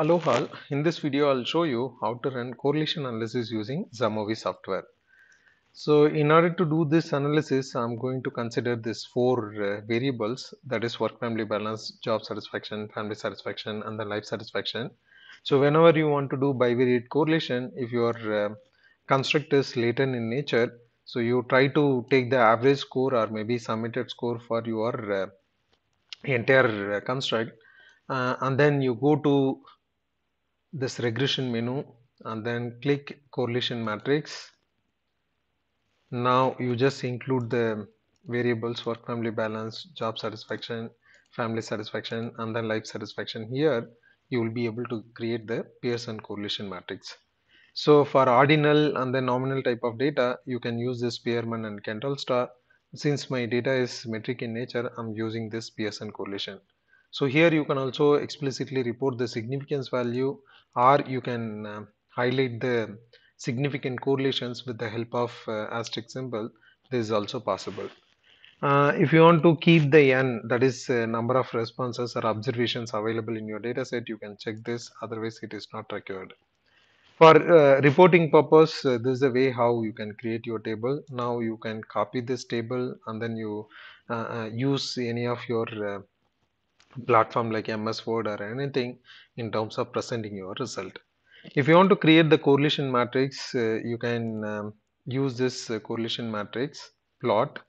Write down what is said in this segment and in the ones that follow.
Aloha, in this video I'll show you how to run correlation analysis using Zamovi software. So in order to do this analysis, I'm going to consider these four uh, variables that is work family balance, job satisfaction, family satisfaction and the life satisfaction. So whenever you want to do bivariate correlation, if your uh, construct is latent in nature, so you try to take the average score or maybe summated score for your uh, entire uh, construct uh, and then you go to this regression menu and then click correlation matrix now you just include the variables for family balance job satisfaction family satisfaction and then life satisfaction here you will be able to create the Pearson correlation matrix so for ordinal and the nominal type of data you can use this Spearman and Kendall star since my data is metric in nature I'm using this Pearson correlation so here you can also explicitly report the significance value or you can uh, highlight the significant correlations with the help of uh, asterisk symbol. This is also possible. Uh, if you want to keep the n that is uh, number of responses or observations available in your data set you can check this otherwise it is not required for uh, reporting purpose uh, this is the way how you can create your table now you can copy this table and then you uh, uh, use any of your platform like MS Word or anything in terms of presenting your result. If you want to create the correlation matrix, uh, you can um, use this uh, correlation matrix plot.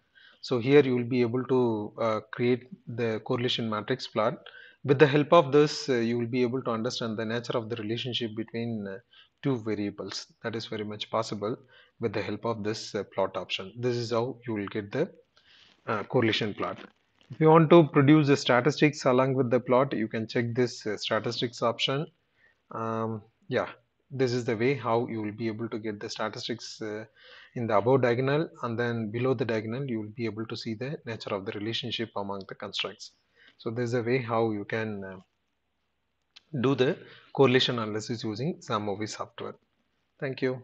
So here you will be able to uh, create the correlation matrix plot. With the help of this, uh, you will be able to understand the nature of the relationship between uh, two variables. That is very much possible with the help of this uh, plot option. This is how you will get the correlation plot. If you want to produce the statistics along with the plot, you can check this uh, statistics option. Um, yeah, this is the way how you will be able to get the statistics uh, in the above diagonal and then below the diagonal you will be able to see the nature of the relationship among the constructs. So this is a way how you can uh, do the correlation analysis using Samovi software. Thank you.